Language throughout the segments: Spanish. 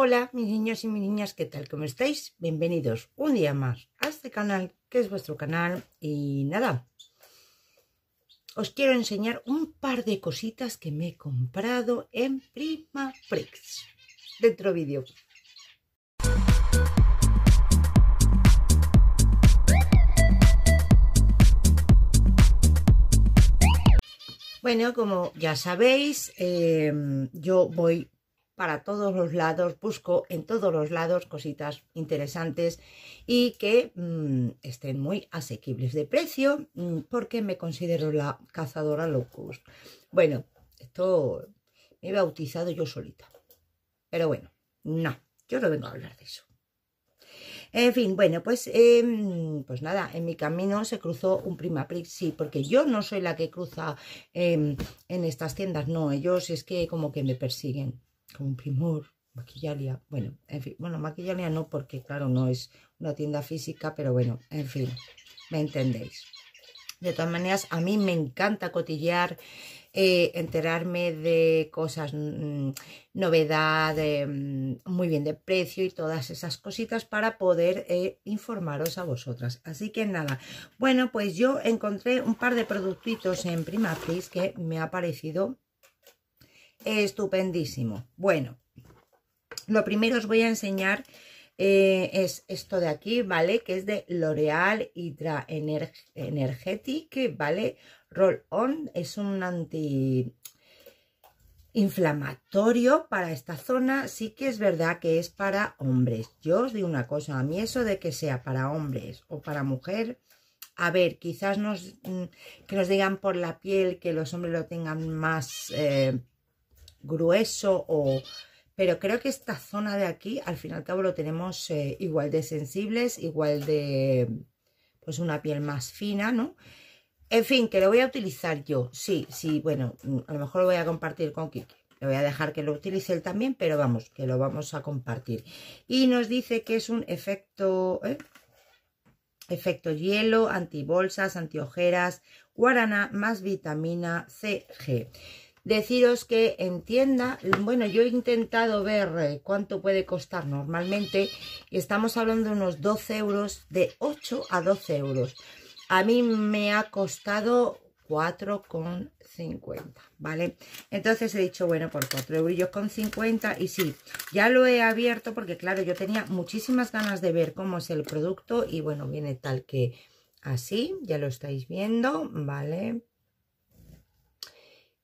Hola, mis niños y mis niñas, ¿qué tal? ¿Cómo estáis? Bienvenidos un día más a este canal, que es vuestro canal. Y nada, os quiero enseñar un par de cositas que me he comprado en Primaprix. Dentro vídeo. Bueno, como ya sabéis, eh, yo voy para todos los lados, busco en todos los lados cositas interesantes y que mm, estén muy asequibles de precio mm, porque me considero la cazadora low Bueno, esto me he bautizado yo solita, pero bueno, no, yo no vengo a hablar de eso. En fin, bueno, pues, em, pues nada, en mi camino se cruzó un Prima Prix, sí, porque yo no soy la que cruza em, en estas tiendas, no, ellos es que como que me persiguen como un Primor, maquillaria, bueno, en fin, bueno, maquillaria no porque claro, no es una tienda física, pero bueno, en fin, me entendéis. De todas maneras, a mí me encanta cotillear, eh, enterarme de cosas, novedades mm, novedad, eh, mm, muy bien de precio y todas esas cositas para poder eh, informaros a vosotras. Así que nada, bueno, pues yo encontré un par de productitos en Primatrix que me ha parecido estupendísimo. Bueno, lo primero os voy a enseñar eh, es esto de aquí, ¿vale? Que es de L'Oreal Hydra Energetic, ¿vale? Roll On es un anti inflamatorio para esta zona, sí que es verdad que es para hombres. Yo os digo una cosa, a mí eso de que sea para hombres o para mujer, a ver, quizás nos, mm, que nos digan por la piel que los hombres lo tengan más eh, grueso o... Pero creo que esta zona de aquí, al fin y al cabo, lo tenemos eh, igual de sensibles, igual de... pues una piel más fina, ¿no? En fin, que lo voy a utilizar yo. Sí, sí, bueno, a lo mejor lo voy a compartir con Kiki. Le voy a dejar que lo utilice él también, pero vamos, que lo vamos a compartir. Y nos dice que es un efecto... ¿eh? Efecto hielo, antibolsas, antiojeras, guarana más vitamina C, G deciros que entienda, bueno, yo he intentado ver eh, cuánto puede costar normalmente y estamos hablando de unos 12 euros, de 8 a 12 euros. A mí me ha costado 4,50, ¿vale? Entonces he dicho, bueno, por 4 euros con 50 y sí, ya lo he abierto porque claro, yo tenía muchísimas ganas de ver cómo es el producto y bueno, viene tal que así, ya lo estáis viendo, ¿vale?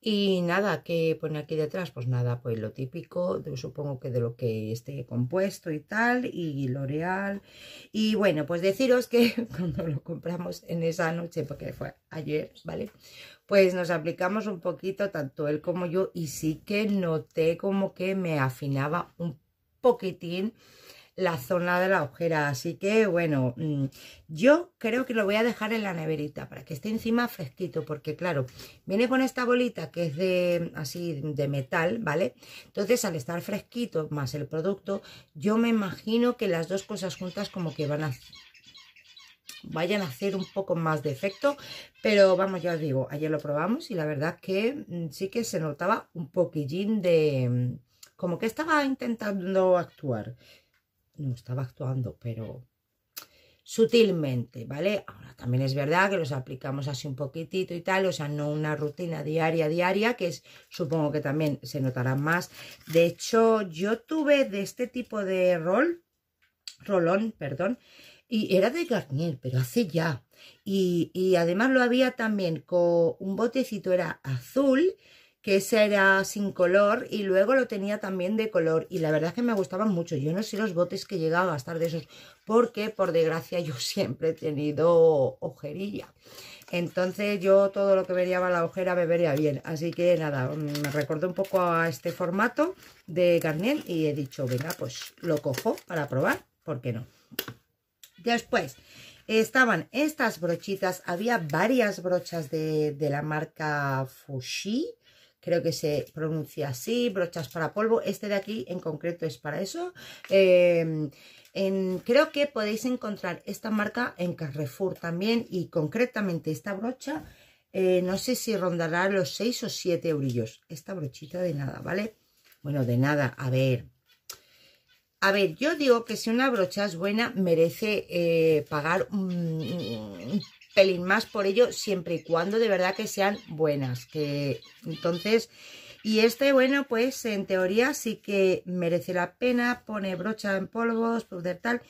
Y nada, que pone aquí detrás? Pues nada, pues lo típico, supongo que de lo que esté compuesto y tal, y L'Oreal. Y bueno, pues deciros que cuando lo compramos en esa noche, porque fue ayer, ¿vale? Pues nos aplicamos un poquito, tanto él como yo, y sí que noté como que me afinaba un poquitín la zona de la ojera. Así que bueno, mm, yo creo que lo voy a dejar en la neverita para que esté encima fresquito, porque claro, viene con esta bolita que es de así de metal, ¿vale? Entonces al estar fresquito más el producto, yo me imagino que las dos cosas juntas como que van a vayan a hacer un poco más de efecto, pero vamos, ya os digo, ayer lo probamos y la verdad que mm, sí que se notaba un poquillín de... Mm, como que estaba intentando actuar no estaba actuando, pero sutilmente, ¿vale? Ahora también es verdad que los aplicamos así un poquitito y tal, o sea, no una rutina diaria, diaria, que supongo que también se notará más. De hecho, yo tuve de este tipo de rol, rolón, perdón, y era de Garnier, pero hace ya. Y, y además lo había también con un botecito, era azul, que ese era sin color y luego lo tenía también de color y la verdad es que me gustaban mucho. Yo no sé los botes que llegaba a gastar de esos porque por desgracia yo siempre he tenido ojerilla. Entonces yo todo lo que vería la ojera me vería bien. Así que nada, me recordé un poco a este formato de Garnier y he dicho, venga, pues lo cojo para probar, ¿por qué no? Después, estaban estas brochitas, había varias brochas de, de la marca Fushi, creo que se pronuncia así, brochas para polvo, este de aquí en concreto es para eso. Em, creo que podéis encontrar esta marca en Carrefour también y concretamente esta brocha, eh, no sé si rondará los 6 o 7 eurillos. Esta brochita de nada, ¿vale? Bueno, de nada, a ver, a ver, yo digo que si una brocha es buena, merece eh, pagar un, pelín más por ello, siempre y cuando de verdad que sean buenas. Que, entonces, y este, bueno, pues en teoría sí que merece la pena, pone brocha en polvos, poder tal,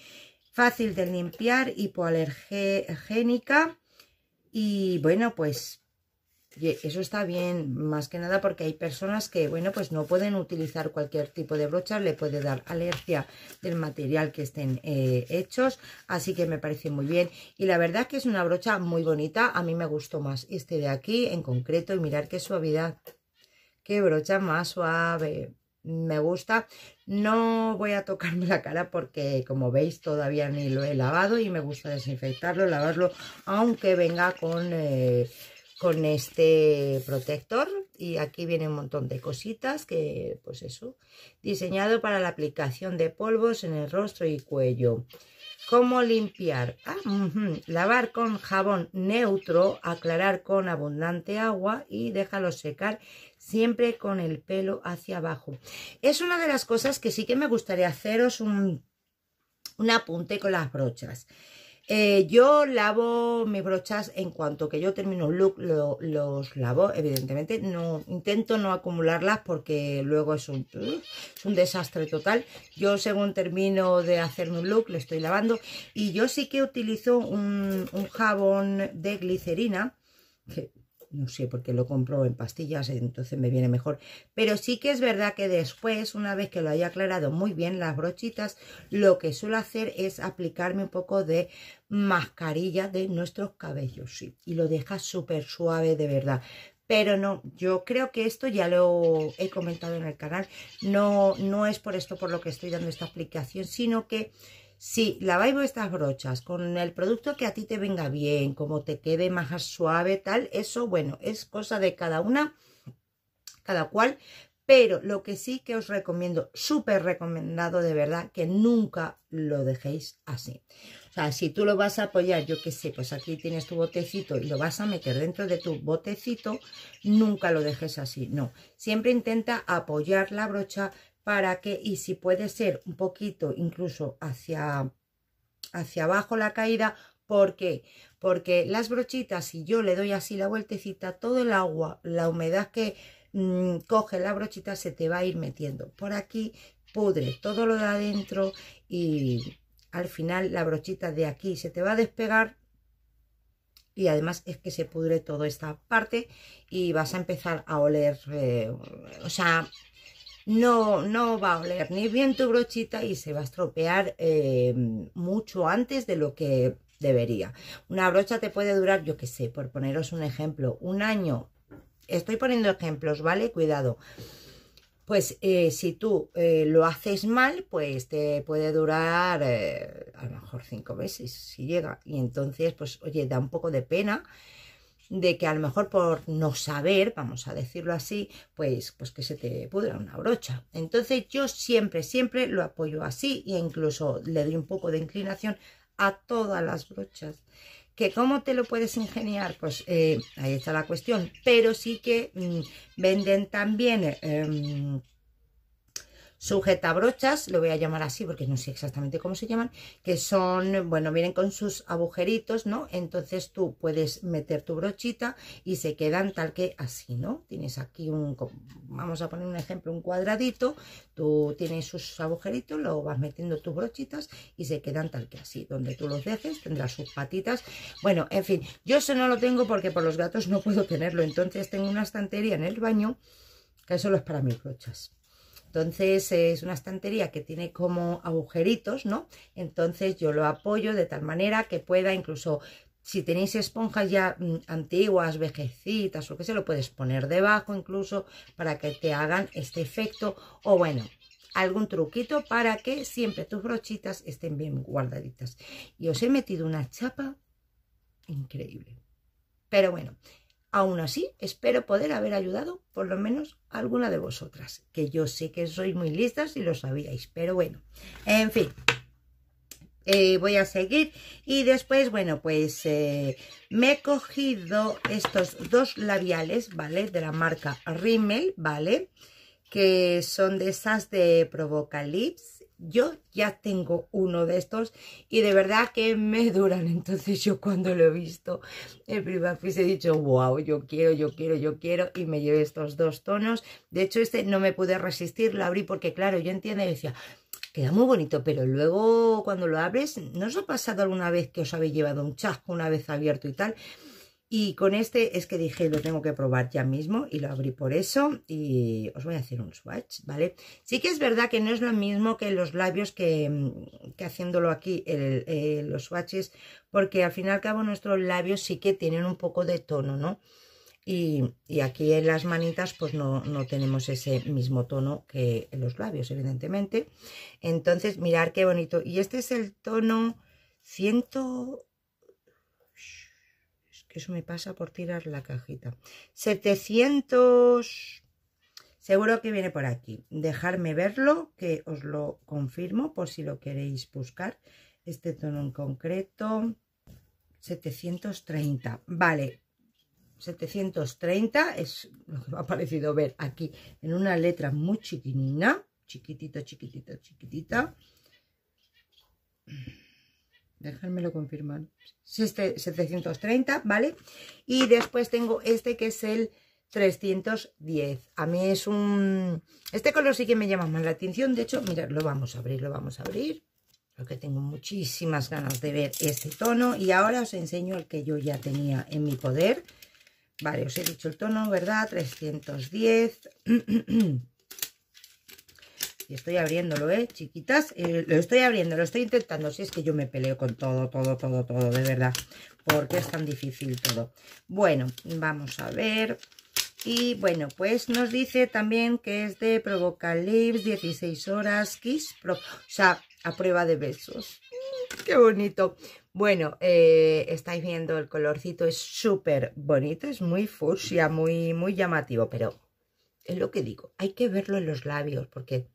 fácil de limpiar, hipoalergénica y bueno, pues eso está bien, más que nada porque hay personas que, bueno, pues no pueden utilizar cualquier tipo de brocha, le puede dar alergia del material que estén eh, hechos, así que me parece muy bien. Y la verdad que es una brocha muy bonita, a mí me gustó más este de aquí en concreto y mirar qué suavidad, qué brocha más suave, me gusta. No voy a tocarme la cara porque, como veis, todavía ni lo he lavado y me gusta desinfectarlo, lavarlo, aunque venga con... Eh, con este protector y aquí viene un montón de cositas que pues eso diseñado para la aplicación de polvos en el rostro y cuello cómo limpiar ah, lavar con jabón neutro aclarar con abundante agua y déjalo secar siempre con el pelo hacia abajo es una de las cosas que sí que me gustaría haceros un, un apunte con las brochas eh, yo lavo mis brochas en cuanto que yo termino un look, los lavo, evidentemente. no Intento no acumularlas porque luego es un, un desastre total. Yo según termino de hacerme un look, le estoy lavando. Y yo sí que utilizo un, jabón de glicerina, no sé, porque lo compro en pastillas, entonces me viene mejor. Pero sí que es verdad que después, una vez que lo haya aclarado muy bien las brochitas, lo que suelo hacer es aplicarme un poco de mascarilla de nuestros cabellos, Y lo deja súper suave, de verdad. Pero no, yo creo que esto ya lo he comentado en el canal. No, no es por esto por lo que estoy dando esta aplicación, sino que si laváis vuestras brochas con el producto que a ti te venga bien, como te quede más suave, tal, eso, bueno, es cosa de cada una, cada cual. Pero lo que sí que os recomiendo, súper recomendado de verdad, que nunca lo dejéis así. O sea, si tú lo vas a apoyar, yo qué sé, pues aquí tienes tu botecito y lo vas a meter dentro de tu botecito, nunca lo dejes así, no. Siempre intenta apoyar la brocha para que, y si puede ser un poquito incluso hacia, hacia abajo la caída, porque Porque las brochitas, si yo le doy así la vueltecita, todo el agua, la humedad que mm, coge la brochita se te va a ir metiendo. Por aquí pudre todo lo de adentro y al final la brochita de aquí se te va a despegar y además es que se pudre toda esta parte y vas a empezar a oler, eh, o sea, no, no va a oler ni bien tu brochita y se va a estropear eh, mucho antes de lo que debería. Una brocha te puede durar, yo qué sé, por poneros un ejemplo, un año. Estoy poniendo ejemplos, ¿vale? Cuidado. Pues eh, si tú eh, lo haces mal, pues te puede durar a lo mejor cinco meses, si llega. Y entonces, pues oye, da un poco de pena de que a lo mejor por no saber, vamos a decirlo así, pues, pues que se te pudra una brocha. Entonces yo siempre, siempre lo apoyo así e incluso le doy un poco de inclinación a todas las brochas. ¿Que cómo te lo puedes ingeniar? Pues eh, ahí está la cuestión. Pero sí que mm, venden también... Eh, em, Sujeta brochas, lo voy a llamar así porque no sé exactamente cómo se llaman, que son, bueno, vienen con sus agujeritos, ¿no? Entonces tú puedes meter tu brochita y se quedan tal que así, ¿no? Tienes aquí un, vamos a poner un ejemplo, un cuadradito, tú tienes sus agujeritos, lo vas metiendo tus brochitas y se quedan tal que así, donde tú los dejes tendrás sus patitas, bueno, en fin, yo eso no lo tengo porque por los gatos no puedo tenerlo, entonces tengo una estantería en el baño que solo es para mis brochas. Entonces es una estantería que tiene como agujeritos, ¿no? Entonces yo lo apoyo de tal manera que pueda incluso si tenéis esponjas ya mm, antiguas, vejecitas o que se lo puedes poner debajo incluso para que te hagan este efecto o bueno, algún truquito para que siempre tus brochitas estén bien guardaditas. Y os he metido una chapa increíble. Pero bueno, Aún así, espero poder haber ayudado por lo menos a alguna de vosotras, que yo sé que sois muy listas y lo sabíais, pero bueno, en fin. Eh, voy a seguir y después, bueno, pues eh, me he cogido estos dos labiales, ¿vale? De la marca Rimmel, ¿vale? Que son de esas de Provocalips yo ya tengo uno de estos y de verdad que me duran. Entonces yo cuando lo he visto en Primafis pues he dicho, wow, yo quiero, yo quiero, yo quiero y me llevé estos dos tonos. De hecho este no me pude resistir, lo abrí porque claro, yo entiendo y decía... Queda muy bonito, pero luego cuando lo abres, ¿no os ha pasado alguna vez que os habéis llevado un chasco una vez abierto y tal? Y con este es que dije, lo tengo que probar ya mismo y lo abrí por eso y os voy a hacer un swatch, ¿vale? Sí que es verdad que no es lo mismo que los labios que, que haciéndolo aquí, los swatches, porque al fin y al cabo nuestros labios sí que tienen un poco de tono, ¿no? Y, y, aquí en las manitas pues no, no, tenemos ese mismo tono que en los labios, evidentemente. Entonces, mirar qué bonito. Y este es el tono 100 eso me pasa por tirar la cajita. 700... Seguro que viene por aquí. Dejarme verlo, que os lo confirmo por si lo queréis buscar. Este tono en concreto, 730. Vale, 730 es lo que me ha parecido ver aquí en una letra muy chiquinina. Chiquitita, chiquitita, chiquitita lo confirmar. Este 730, ¿vale? Y después tengo este que es el 310. A mí es un... Este color sí que me llama más la atención. De hecho, mirad, lo vamos a abrir, lo vamos a abrir. Porque tengo muchísimas ganas de ver este tono. Y ahora os enseño el que yo ya tenía en mi poder. Vale, os he dicho el tono, ¿verdad? 310. Y estoy abriéndolo, ¿eh? Chiquitas, eh, lo estoy abriendo, lo estoy intentando. Si es que yo me peleo con todo, todo, todo, todo, de verdad. Porque es tan difícil todo. Bueno, vamos a ver. Y bueno, pues nos dice también que es de Provocalips, 16 horas, Kiss, o sea, a prueba de besos. Mm, ¡Qué bonito! Bueno, eh, estáis viendo el colorcito, es súper bonito, es muy fucsia, muy, muy llamativo, pero es lo que digo, hay que verlo en los labios, porque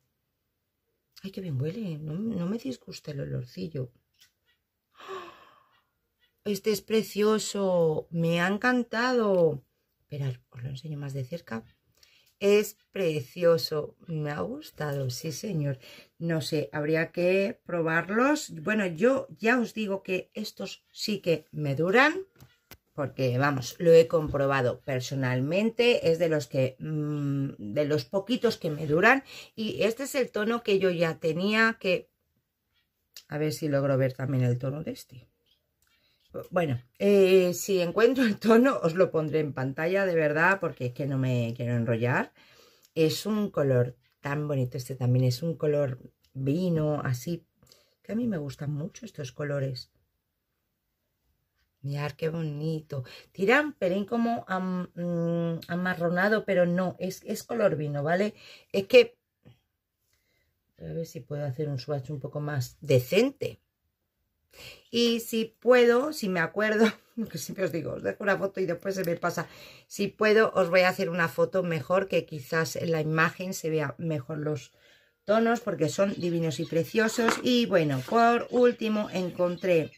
Ay, qué bien huele. No, me disgusta el olorcillo. ¡Ah! Este es precioso. Me ha encantado. Esperad, os lo enseño más de cerca. Es precioso. Me ha gustado, sí señor. No sé, habría que probarlos. Bueno, yo ya os digo que estos sí que me duran porque vamos, lo he comprobado personalmente, es de los que mm, de los poquitos que me duran y este es el tono que yo ya tenía que a ver si logro ver también el tono de este. Bueno, eh, si encuentro el tono os lo pondré en pantalla de verdad porque es que no me quiero enrollar. Es un color tan bonito este también, es un color vino así, que a mí me gustan mucho estos colores. Mirad qué bonito. Tiran un pelín como mm, amarronado, pero no, es, es, color vino, ¿vale? Es que... A ver si puedo hacer un swatch un poco más decente. Y si puedo, si me acuerdo, que siempre os digo, os dejo una foto y después se me pasa. Si puedo, os voy a hacer una foto mejor, que quizás en la imagen se vea mejor los tonos, porque son divinos y preciosos. Y bueno, por último encontré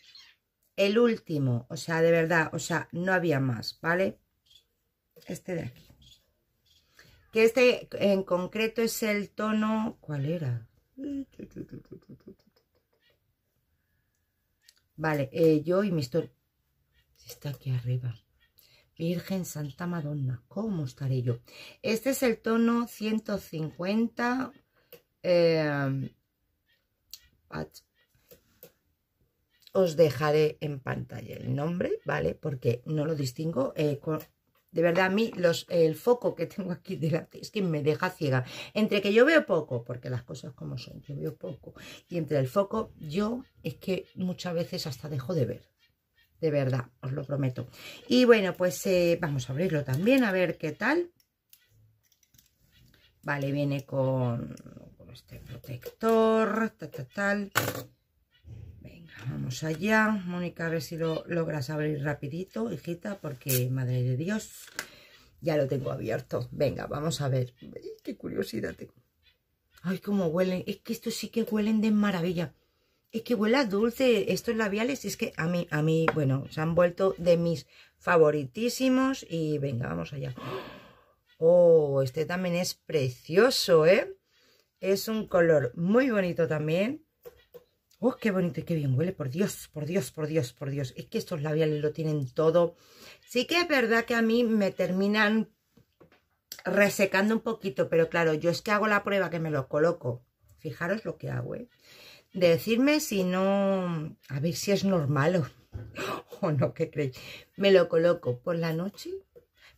el último, o sea, de verdad, o sea, no había más, ¿vale? Este de aquí. Que este en concreto es el tono... ¿Cuál era? Vale, eh, yo y mi historia... Está aquí arriba. Virgen Santa Madonna, ¿cómo estaré yo? Este es el tono 150... Eh, os dejaré en pantalla el nombre, ¿vale? Porque no lo distingo. Eh, de verdad, a mí los, el foco que tengo aquí delante es que me deja ciega. Entre que yo veo poco, porque las cosas como son, yo veo poco. Y entre el foco, yo es que muchas veces hasta dejo de ver. De verdad, os lo prometo. Y bueno, pues eh, vamos a abrirlo también, a ver qué tal. Vale, viene con, este protector, tal, tal, tal. Vamos allá. Mónica, a ver si lo logras abrir rapidito, hijita, porque, madre de Dios, ya lo tengo abierto. Venga, vamos a ver. qué curiosidad tengo. Ay, cómo huelen. Es que estos sí que huelen de maravilla. Es que huela dulce estos labiales. Es que a mí, a mí, bueno, se han vuelto de mis favoritísimos. Y venga, vamos allá. Oh, este también es precioso, ¿eh? Es un color muy bonito también. ¡Oh, qué bonito y qué bien huele! Por Dios, por Dios, por Dios, por Dios. Es que estos labiales lo tienen todo. Sí que es verdad que a mí me terminan resecando un poquito, pero claro, yo es que hago la prueba que me lo coloco. Fijaros lo que hago, ¿eh? Decirme si no... A ver si es normal o, o no, ¿qué creéis? Me lo coloco por la noche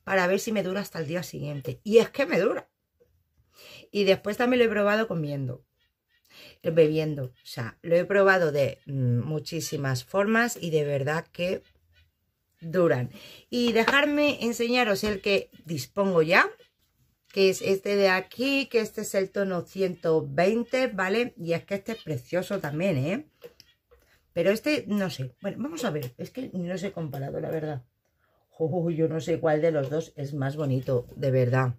para ver si me dura hasta el día siguiente. Y es que me dura. Y después también lo he probado comiendo bebiendo. O sea, lo he probado de mm, muchísimas formas y de verdad que duran. Y dejarme enseñaros el que dispongo ya, que es este de aquí, que este es el tono 120, ¿vale? Y es que este es precioso también, ¿eh? Pero este, no sé. Bueno, vamos a ver. Es que no os he comparado, la verdad. yo no sé cuál de los dos es más bonito, de verdad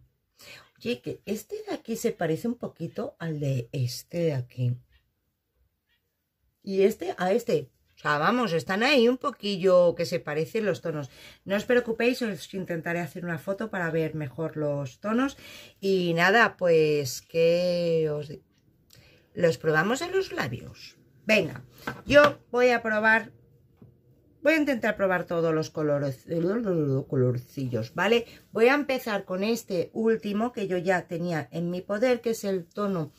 que este de aquí se parece un poquito al de este de aquí. Y este a este. O sea, vamos, están ahí un poquillo que se parecen los tonos. No os preocupéis, os intentaré hacer una foto para ver mejor los tonos. Y nada, pues que os... Los probamos en los labios. Venga, yo voy a probar Voy a intentar probar todos los colores, colorcillos, ¿vale? Voy a empezar con este último que yo ya tenía en mi poder, que es el tono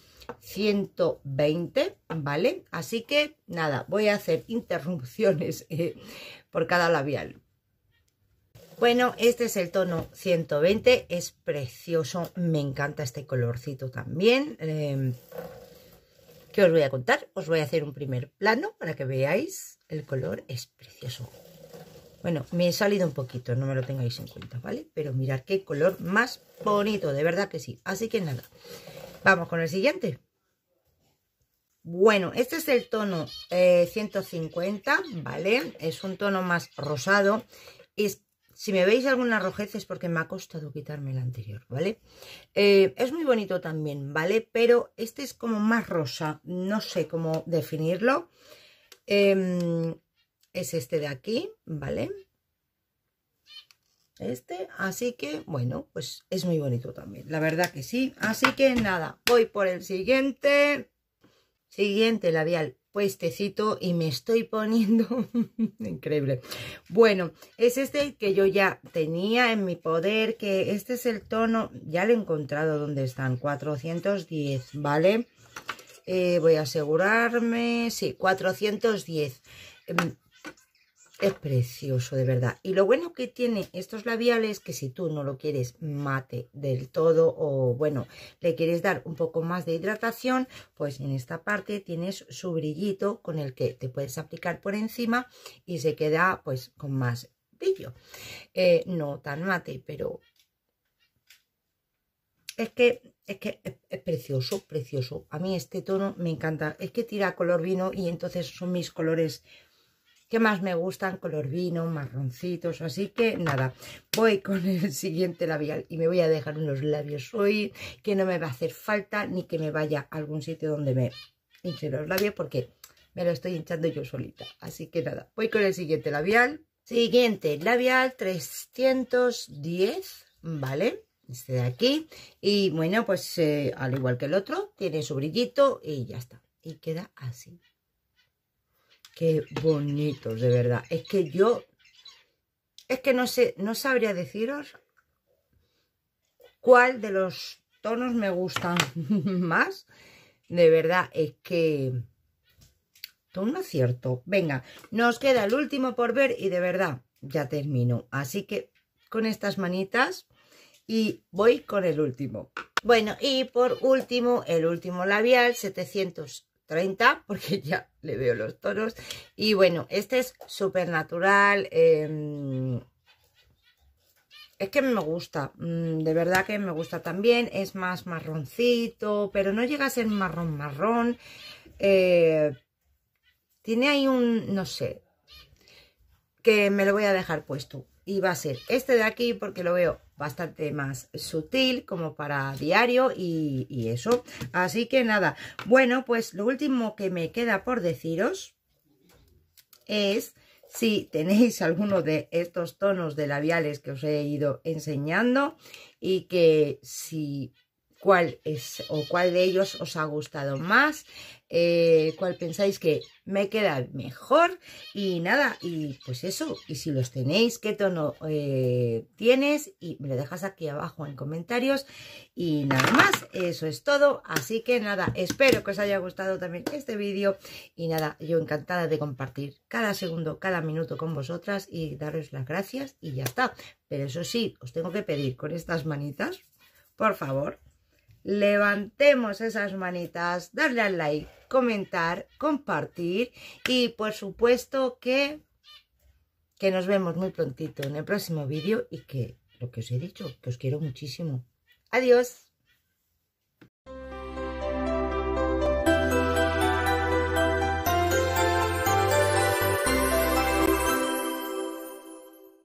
120, ¿vale? Así que, nada, voy a hacer interrupciones eh, por cada labial. Bueno, este es el tono 120, es precioso, me encanta este colorcito también. Eh, os voy a contar? Os voy a hacer un primer plano para que veáis. El color es precioso. Bueno, me he salido un poquito, no me lo tengáis en cuenta, ¿vale? Pero mirad qué color más bonito, de verdad que sí. Así que nada, vamos con el siguiente. Bueno, este es el tono 150, eh, ¿vale? Es un tono más rosado. Es si me veis alguna rojez es porque me ha costado quitarme la anterior, ¿vale? Eh, es muy bonito también, ¿vale? Pero este es como más rosa, no sé cómo definirlo. Em, es este de aquí, ¿vale? Este, así que, bueno, pues es muy bonito también, la verdad que sí. Así que nada, voy por el siguiente. Siguiente labial puestecito y me estoy poniendo increíble. Bueno, es este que yo ya tenía en mi poder, que este es el tono, ya lo he encontrado donde están, 410, ¿vale? Eh, voy a asegurarme, sí, 410. Es precioso, de verdad. Y lo bueno que tiene estos labiales, que si tú no lo quieres mate del todo o, bueno, le quieres dar un poco más de hidratación, pues en esta parte tienes su brillito con el que te puedes aplicar por encima y se queda, pues, con más brillo. Eh, no tan mate, pero... Es que es es, precioso, precioso. A mí este tono me encanta. Es que tira color vino y entonces son mis colores más me gustan, color vino, marroncitos, así que nada, voy con el siguiente labial y me voy a dejar unos labios hoy que no me va a hacer falta ni que me vaya a algún sitio donde me hinche los labios porque me lo estoy hinchando yo solita, así que nada, voy con el siguiente labial, siguiente labial 310, ¿vale? Este de aquí, y bueno, pues eh, al igual que el otro, tiene su brillito y ya está, y queda así. Qué bonitos, de verdad. Es que yo... Es que no sé, no sabría deciros cuál de los tonos me gustan más. De verdad, es que... Todo un acierto. Venga, nos queda el último por ver y de verdad ya termino. Así que con estas manitas y voy con el último. Bueno, y por último, el último labial 730, porque ya le veo los toros. Y bueno, este es súper natural. Em, es que me gusta, mm, de verdad que me gusta también. Es más marroncito, pero no llega a ser marrón marrón. Eh, tiene ahí un, no sé, que me lo voy a dejar puesto. Y va a ser este de aquí porque lo veo bastante más sutil como para diario y, eso. Así que nada, bueno, pues lo último que me queda por deciros es si tenéis alguno de estos tonos de labiales que os he ido enseñando y que si cuál es o cuál de ellos os ha gustado más eh, cuál pensáis que me queda mejor y nada, y pues eso, y si los tenéis, qué tono eh, tienes y me lo dejas aquí abajo en comentarios y nada más, eso es todo, así que nada, espero que os haya gustado también este vídeo y nada, yo encantada de compartir cada segundo, cada minuto con vosotras y daros las gracias y ya está, pero eso sí, os tengo que pedir con estas manitas, por favor, levantemos esas manitas, darle al like, comentar, compartir y por supuesto que, que nos vemos muy prontito en el próximo vídeo y que lo que os he dicho, que os quiero muchísimo. Adiós.